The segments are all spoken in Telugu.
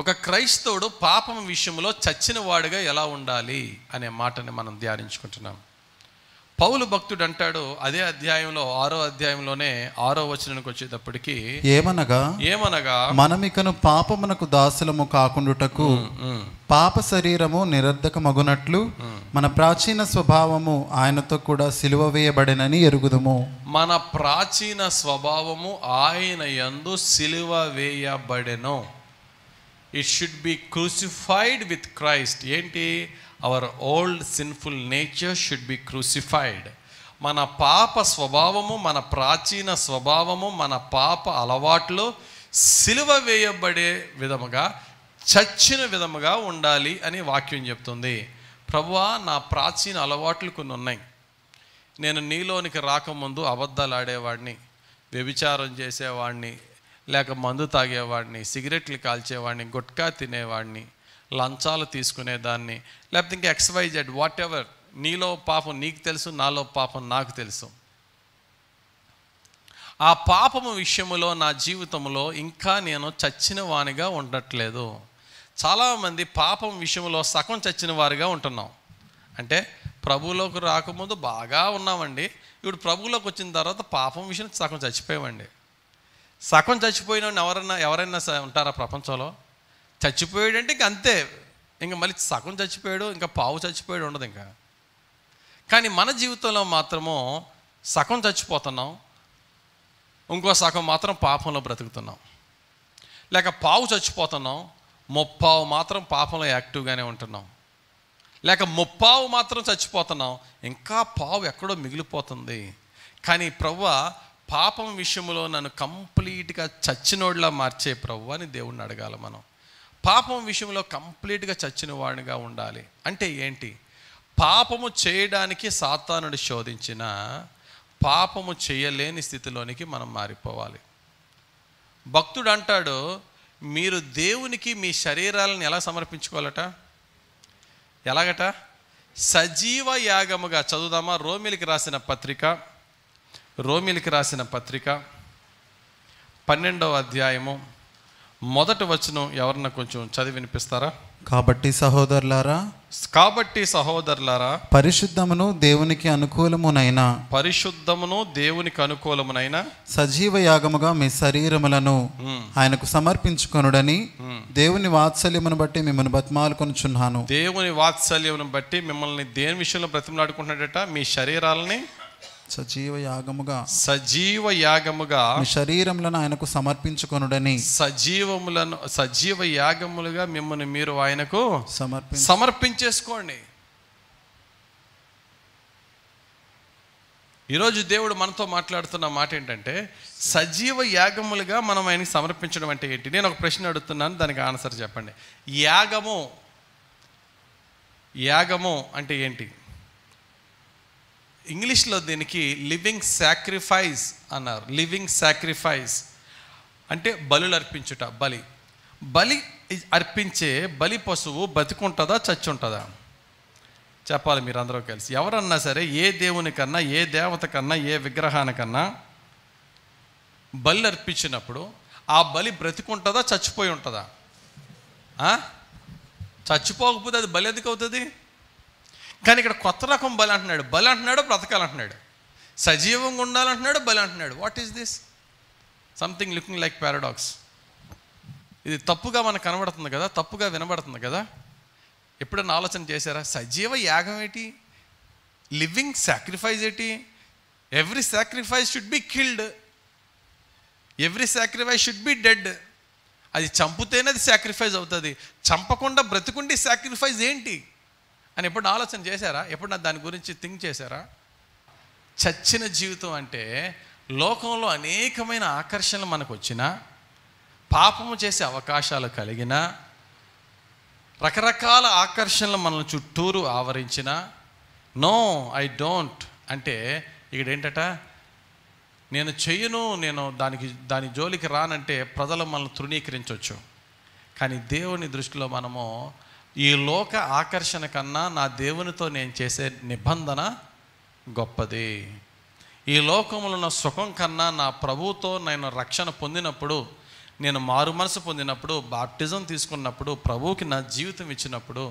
ఒక క్రైస్తవుడు పాపం విషయంలో చచ్చిన వాడుగా ఎలా ఉండాలి అనే మాటని మనం ధ్యానించుకుంటున్నాం పౌలు భక్తుడు అంటాడు అదే అధ్యాయంలో ఆరో అధ్యాయంలోనే ఆరో వచనానికి వచ్చేటప్పటికి ఏమనగా ఏమనగా మనమికను పాపమునకు దాసులము కాకుండుటకు పాప శరీరము నిరర్ధక మగునట్లు మన ప్రాచీన స్వభావము ఆయనతో కూడా సిలువ వేయబడినని ఎరుగుదము మన ప్రాచీన స్వభావము ఆయన ఎందు సిలువ వేయబడెను it should be crucified with Christ ఏంటి our old sinful nature should be crucified మన పాప స్వభావము మన ప్రాచీన స్వభావము మన పాప అలవాట్లు సిలువ వేయబడే విధముగా చచ్చిన విధముగా ఉండాలి అని వాక్యం చెప్తుంది ప్రభువా నా ప్రాచీన అలవాట్లు కొన్ని ఉన్నాయి నేను నీలోనికి రాకముందు అబద్ధాలు ఆడేవాడిని వ్యభిచారం చేసేవాడిని లేక మందు తాగేవాడిని సిగరెట్లు కాల్చేవాడిని గుట్కా తినేవాడిని లంచాలు తీసుకునేదాన్ని లేకపోతే ఇంకా ఎక్స్వైజెడ్ వాట్ ఎవర్ నీలో పాపం నీకు తెలుసు నాలో పాపం నాకు తెలుసు ఆ పాపము విషయములో నా జీవితంలో ఇంకా నేను చచ్చిన వానిగా ఉండట్లేదు చాలామంది పాపం విషయంలో సగం చచ్చిన వారిగా ఉంటున్నాం అంటే ప్రభువులోకి రాకముందు బాగా ఉన్నామండి ఇప్పుడు ప్రభువులోకి వచ్చిన తర్వాత పాపం విషయం సగం చచ్చిపోయామండి సగం చచ్చిపోయిన ఎవరన్నా ఎవరైనా ఉంటారా ప్రపంచంలో చచ్చిపోయాడు అంటే ఇంక అంతే ఇంకా మళ్ళీ సగం చచ్చిపోయాడు ఇంకా పావు చచ్చిపోయాడు ఉండదు ఇంకా కానీ మన జీవితంలో మాత్రము సగం చచ్చిపోతున్నాం ఇంకో సగం మాత్రం పాపంలో బ్రతుకుతున్నాం లేక పావు చచ్చిపోతున్నాం ముప్పావు మాత్రం పాపంలో యాక్టివ్గానే ఉంటున్నాం లేక ముప్పావు మాత్రం చచ్చిపోతున్నాం ఇంకా పావు ఎక్కడో మిగిలిపోతుంది కానీ ప్రవ్వ పాపం విషయంలో నన్ను కంప్లీట్గా చచ్చినోడిలా మార్చే ప్రభు అని దేవుణ్ణి అడగాలి మనం పాపం విషయంలో కంప్లీట్గా చచ్చిన వాడినిగా ఉండాలి అంటే ఏంటి పాపము చేయడానికి సాతానుడు శోధించిన పాపము చేయలేని స్థితిలోనికి మనం మారిపోవాలి భక్తుడు అంటాడు మీరు దేవునికి మీ శరీరాలను ఎలా సమర్పించుకోవాలట ఎలాగట సజీవ యాగముగా చదువుదామా రోమిలికి రాసిన పత్రిక రోమిలికి రాసిన పత్రిక పన్నెండవ అధ్యాయము మొదటి వచనం ఎవరన్నా కొంచెం చదివి వినిపిస్తారా కాబట్టి సహోదరులారా కాబట్టి సహోదరులారా పరిశుద్ధమును దేవునికి అనుకూలమునైనా పరిశుద్ధమును దేవునికి అనుకూలమునైనా సజీవ యాగముగా మీ శరీరములను ఆయనకు సమర్పించుకొనుడని దేవుని వాత్సల్యమును బట్టి మిమ్మల్ని బతిమాలుకొనుచున్నాను దేవుని వాత్సల్యమును బట్టి మిమ్మల్ని దేని విషయంలో బ్రతిమలాడుకుంటున్నాడట మీ శరీరాలని సజీవ యాగముగా సజీవ యాగముగా మీ శరీరములను ఆయనకు సమర్పించుకొనుడని సజీవములను సజీవ యాగములుగా మిమ్మల్ని మీరు ఆయనకు సమర్పి సమర్పించేసుకోండి ఈరోజు దేవుడు మనతో మాట్లాడుతున్న మాట ఏంటంటే సజీవ యాగములుగా మనం ఆయనకి సమర్పించడం అంటే ఏంటి నేను ఒక ప్రశ్న అడుగుతున్నాను దానికి ఆన్సర్ చెప్పండి యాగము యాగము అంటే ఏంటి ఇంగ్లీష్లో దీనికి లివింగ్ సాక్రిఫైస్ అన్నారు లివింగ్ సాక్రిఫైస్ అంటే బలులు అర్పించుట బలి బలి అర్పించే బలి పశువు బతికుంటుందా చచ్చుంటుందా చెప్పాలి మీరందరూ కలిసి ఎవరన్నా సరే ఏ దేవునికన్నా ఏ దేవత కన్నా ఏ విగ్రహానికన్నా బలి అర్పించినప్పుడు ఆ బలి బ్రతికుంటుందా చచ్చిపోయి ఉంటుందా చచ్చిపోకపోతే అది బలి ఎందుకు అవుతుంది కానీ ఇక్కడ కొత్త రకం బలి అంటున్నాడు బలి అంటున్నాడు బ్రతకాలంటున్నాడు సజీవంగా ఉండాలంటున్నాడు బలి అంటున్నాడు what is this something looking like paradox ఇది తప్పుగా మనకు కనబడుతుంది కదా తప్పుగా వినబడుతుంది కదా ఎప్పుడైనా ఆలోచన చేశారా సజీవ యాగం ఏంటి లివింగ్ సాక్రిఫైస్ ఏంటి every sacrifice should be killed every sacrifice should be dead అది చంపుతేనే అది సాక్రిఫైస్ అవుతుంది చంపకుండా బ్రతుకుండి సాక్రిఫైస్ ఏంటి అని ఎప్పుడు ఆలోచన చేశారా ఎప్పుడు దాని గురించి థింక్ చేశారా చచ్చిన జీవితం అంటే లోకంలో అనేకమైన ఆకర్షణలు మనకు వచ్చినా పాపము చేసే అవకాశాలు కలిగిన రకరకాల ఆకర్షణలు మనల్ని చుట్టూరు ఆవరించిన నో ఐ డోంట్ అంటే ఇక్కడ ఏంటట నేను చెయ్యను నేను దానికి దాని జోలికి రానంటే ప్రజలు మనల్ని తృణీకరించవచ్చు కానీ దేవుని దృష్టిలో మనము ఈ లోక ఆకర్షణ కన్నా నా దేవునితో నేను చేసే నిబంధన గొప్పది ఈ లోకములున్న ఉన్న సుఖం కన్నా నా ప్రభువుతో నేను రక్షణ పొందినప్పుడు నేను మారు మనసు పొందినప్పుడు బాప్టిజం తీసుకున్నప్పుడు ప్రభువుకి నా జీవితం ఇచ్చినప్పుడు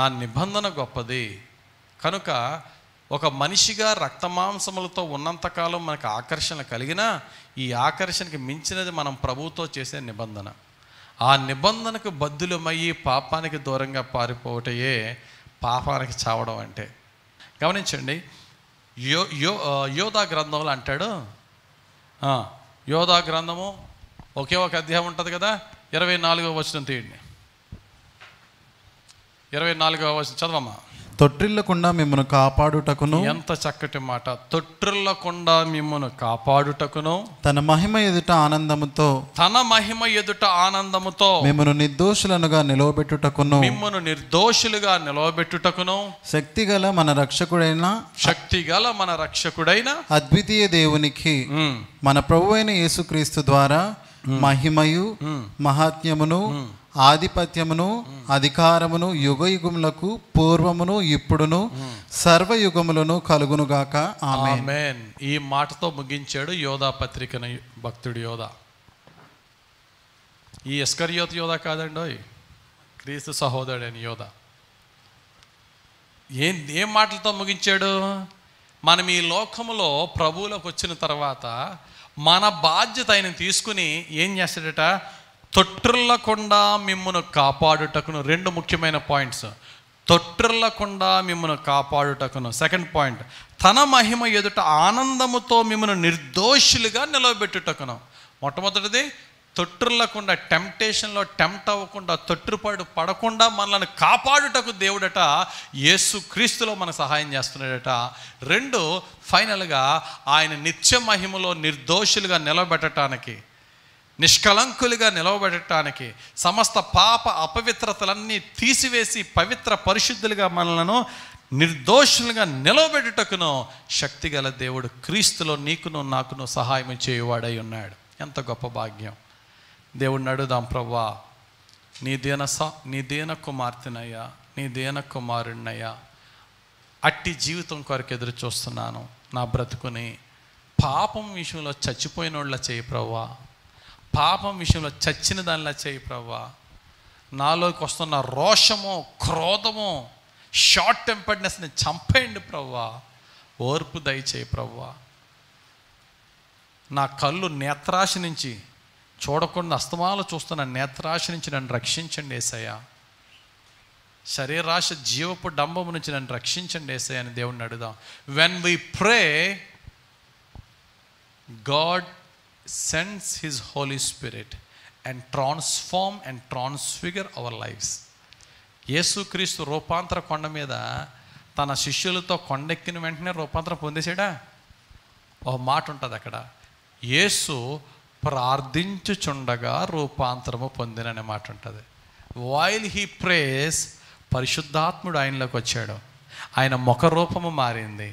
నా నిబంధన గొప్పది కనుక ఒక మనిషిగా రక్తమాంసములతో ఉన్నంతకాలం మనకు ఆకర్షణ కలిగినా ఈ ఆకర్షణకి మించినది మనం ప్రభువుతో చేసే నిబంధన ఆ నిబంధనకు బద్దులమయ్యి పాపానికి దూరంగా పారిపోవటయే పాపానికి చావడం అంటే గమనించండి యో యో యోధా గ్రంథంలో అంటాడు యోధా గ్రంథము ఒకే ఒక అధ్యాయం ఉంటుంది కదా ఇరవై నాలుగవ వచనం తీయండి ఇరవై నాలుగవ వచనం చదవమ్మా తొట్టిల్లకుండా మిమ్మల్ని కాపాడుటకును ఎంత చక్కటి మాట తొట్టిల్లకుండా మిమ్మల్ని కాపాడుటకును తన మహిమ ఎదుట ఆనందముతో తన మహిమ ఎదుట ఆనందముతో మిమ్మను నిర్దోషులనుగా నిలవబెట్టుటకును మిమ్మను నిర్దోషులుగా నిలవబెట్టుటకును శక్తి గల మన రక్షకుడైన శక్తి గల మన రక్షకుడైన అద్వితీయ దేవునికి మన ప్రభు అయిన యేసుక్రీస్తు ద్వారా మహిమయు మహాత్మ్యమును ఆధిపత్యమును అధికారమును యుగయుగములకు పూర్వమును ఇప్పుడును సర్వయుగములను కలుగునుగాక ఆమెన్ ఈ మాటతో ముగించాడు యోధా పత్రికను భక్తుడు యోధా ఈ ఎస్కర్యోత్ యోధా కాదండి క్రీస్తు సహోదరుడైన యోధ ఏం ఏం మాటలతో ముగించాడు మనం ఈ లోకములో ప్రభువులకు వచ్చిన తర్వాత మన బాధ్యత ఆయన తీసుకుని ఏం చేస్తాడట తొట్టుల్లకుండా మిమ్మను కాపాడుటకును రెండు ముఖ్యమైన పాయింట్స్ తొట్టుల్లకుండా మిమ్మను కాపాడుటకును సెకండ్ పాయింట్ తన మహిమ ఎదుట ఆనందముతో మిమ్మను నిర్దోషులుగా నిలవబెట్టుటకును మొట్టమొదటిది తొట్టుల్లకుండా టెంప్టేషన్లో టెంప్ట్ అవ్వకుండా తొట్టుపాటు పడకుండా మనల్ని కాపాడుటకు దేవుడట యేసు క్రీస్తులో మన సహాయం చేస్తున్నాడట రెండు ఫైనల్గా ఆయన నిత్య మహిమలో నిర్దోషులుగా నిలబెట్టడానికి నిష్కలంకులుగా నిలవబడటానికి సమస్త పాప అపవిత్రతలన్నీ తీసివేసి పవిత్ర పరిశుద్ధులుగా మనలను నిర్దోషులుగా నిలవబెట్టుటకును శక్తిగల దేవుడు క్రీస్తులో నీకును నాకును సహాయం చేయువాడై ఉన్నాడు ఎంత గొప్ప భాగ్యం దేవుడు నడుదాం ప్రవ్వా నీ దేన స నీ దేన కుమార్తెనయ్యా నీ దేన కుమారుణ్ణయ్యా అట్టి జీవితం కొరకు ఎదురు చూస్తున్నాను నా బ్రతుకుని పాపం విషయంలో చచ్చిపోయినోళ్ళ చేయి ప్రవ్వా పాపం విషయంలో చచ్చిన దానిలా చేయి ప్రవ్వా నాలోకి వస్తున్న రోషము క్రోధము షార్ట్ టెంపర్డ్నెస్ని చంపేయండి ప్రవ్వా ఓర్పు దయచేయి ప్రవ్వా నా కళ్ళు నేత్రాశి నుంచి చూడకుండా అస్తమాలు చూస్తున్న నేత్రాశి నుంచి నన్ను రక్షించండి ఏసయ్యా శరీరాశ జీవపు డంబము నుంచి నన్ను రక్షించండి ఏసయ్య అని దేవుణ్ణి అడుగుదాం when we pray God sends his holy spirit and transform and transfigure our lives Yesukristu రూపాంతర కొండ మీద తన శిష్యులతో కొండెక్కిన వెంటనే రూపాంతరం పొందేశాడా ఓ మాట ఉంటుంది అక్కడ యేసు ప్రార్థించుచుండగా రూపాంతరము పొందిన అనే మాట ఉంటుంది వైల్ హీ ప్రేస్ పరిశుద్ధాత్ముడు ఆయనలోకి వచ్చాడు ఆయన ముఖ రూపము మారింది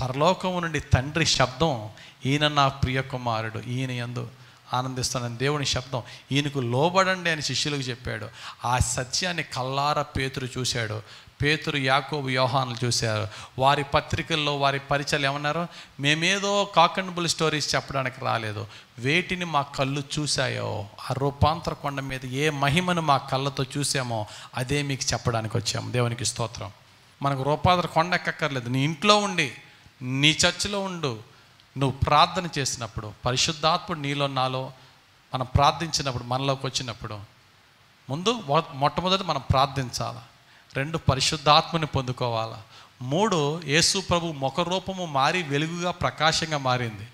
పరలోకము నుండి తండ్రి శబ్దం ఈయన నా ప్రియ కుమారుడు ఈయన ఎందు ఆనందిస్తానని దేవుని శబ్దం ఈయనకు లోబడండి అని శిష్యులకు చెప్పాడు ఆ సత్యాన్ని కల్లార పేతురు చూశాడు పేతురు యాకోబు యోహాన్లు చూశారు వారి పత్రికల్లో వారి పరిచయలు ఏమన్నారు మేమేదో కాకండబుల్ స్టోరీస్ చెప్పడానికి రాలేదు వేటిని మా కళ్ళు చూశాయో ఆ రూపాంతర కొండ మీద ఏ మహిమను మా కళ్ళతో చూసామో అదే మీకు చెప్పడానికి వచ్చాము దేవునికి స్తోత్రం మనకు రూపాంతర కొండ ఎక్కర్లేదు నీ ఇంట్లో ఉండి నీ చర్చిలో ఉండు నువ్వు ప్రార్థన చేసినప్పుడు పరిశుద్ధాత్ముడు నీలో నాలో మనం ప్రార్థించినప్పుడు మనలోకి వచ్చినప్పుడు ముందు మొట్టమొదటి మనం ప్రార్థించాలి రెండు పరిశుద్ధాత్మని పొందుకోవాలి మూడు యేసు ప్రభు ముఖ రూపము మారి వెలుగుగా ప్రకాశంగా మారింది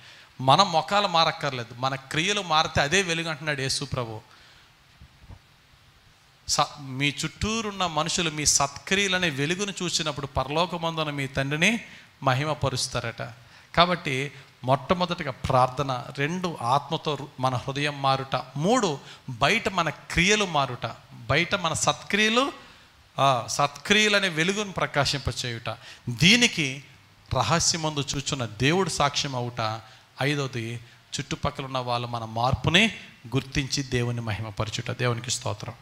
మన ముఖాలు మారక్కర్లేదు మన క్రియలు మారితే అదే వెలుగు అంటున్నాడు యేసు ప్రభు స మీ చుట్టూరున్న మనుషులు మీ సత్క్రియలనే వెలుగును చూసినప్పుడు పరలోకమందున మీ తండ్రిని మహిమపరుస్తారట కాబట్టి మొట్టమొదటిగా ప్రార్థన రెండు ఆత్మతో మన హృదయం మారుట మూడు బయట మన క్రియలు మారుట బయట మన సత్క్రియలు అనే వెలుగును ప్రకాశింపచేయుట దీనికి రహస్యమందు చూచున్న దేవుడు సాక్ష్యం అవుట ఐదవది చుట్టుపక్కల ఉన్న వాళ్ళు మన మార్పుని గుర్తించి దేవుని మహిమపరచుట దేవునికి స్తోత్రం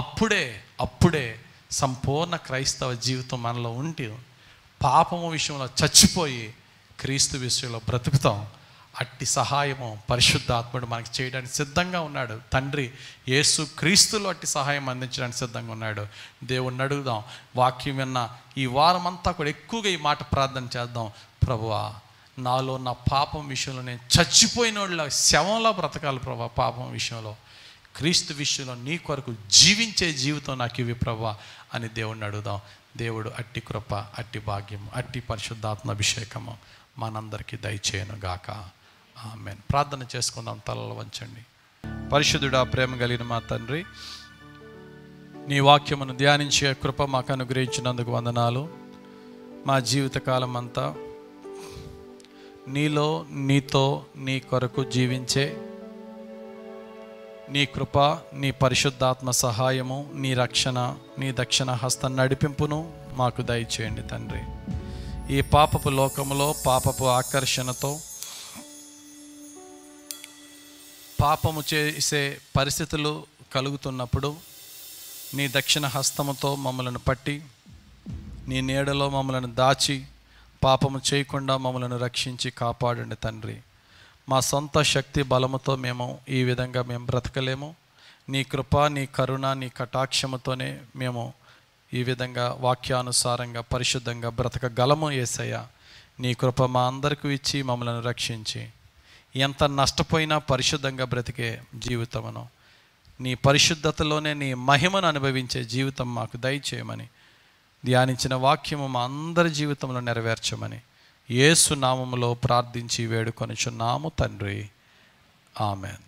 అప్పుడే అప్పుడే సంపూర్ణ క్రైస్తవ జీవితం మనలో ఉంటే పాపము విషయంలో చచ్చిపోయి క్రీస్తు విషయంలో బ్రతుకుతాం అట్టి సహాయము పరిశుద్ధాత్ముడు మనకి చేయడానికి సిద్ధంగా ఉన్నాడు తండ్రి యేసు క్రీస్తులో అట్టి సహాయం అందించడానికి సిద్ధంగా ఉన్నాడు దేవుణ్ణి అడుగుదాం వాక్యం విన్న ఈ వారం అంతా కూడా ఎక్కువగా ఈ మాట ప్రార్థన చేద్దాం ప్రభువా నాలో నా పాపం విషయంలో నేను చచ్చిపోయిన వాళ్ళ శవంలా బ్రతకాలి ప్రభా పాపం విషయంలో క్రీస్తు విషయంలో నీ కొరకు జీవించే జీవితం నాకు ఇవి ప్రభా అని దేవుణ్ణి అడుగుదాం దేవుడు అట్టి కృప అట్టి భాగ్యం అట్టి పరిశుద్ధాత్మ అభిషేకము మనందరికీ దయచేయను గాక ఆమె ప్రార్థన చేసుకుందాం తలలు వంచండి పరిశుద్ధుడా ప్రేమ కలిగిన మా తండ్రి నీ వాక్యమును ధ్యానించే కృప మాకు అనుగ్రహించినందుకు వందనాలు మా జీవితకాలం అంతా నీలో నీతో నీ కొరకు జీవించే నీ కృప నీ పరిశుద్ధాత్మ సహాయము నీ రక్షణ నీ దక్షిణ హస్త నడిపింపును మాకు దయచేయండి తండ్రి ఈ పాపపు లోకములో పాపపు ఆకర్షణతో పాపము చేసే పరిస్థితులు కలుగుతున్నప్పుడు నీ దక్షిణ హస్తముతో మమ్మలను పట్టి నీ నీడలో మమ్మలను దాచి పాపము చేయకుండా మమ్మలను రక్షించి కాపాడండి తండ్రి మా సొంత శక్తి బలముతో మేము ఈ విధంగా మేము బ్రతకలేము నీ కృప నీ కరుణ నీ కటాక్షముతోనే మేము ఈ విధంగా వాక్యానుసారంగా పరిశుద్ధంగా బ్రతకగలము ఏసయ్య నీ కృప మా అందరికీ ఇచ్చి మమ్మల్ని రక్షించి ఎంత నష్టపోయినా పరిశుద్ధంగా బ్రతికే జీవితమును నీ పరిశుద్ధతలోనే నీ మహిమను అనుభవించే జీవితం మాకు దయచేయమని ధ్యానించిన వాక్యము మా అందరి జీవితంలో నెరవేర్చమని ఏసునామములో ప్రార్థించి వేడుకొనిచున్నాము తండ్రి ఆమెన్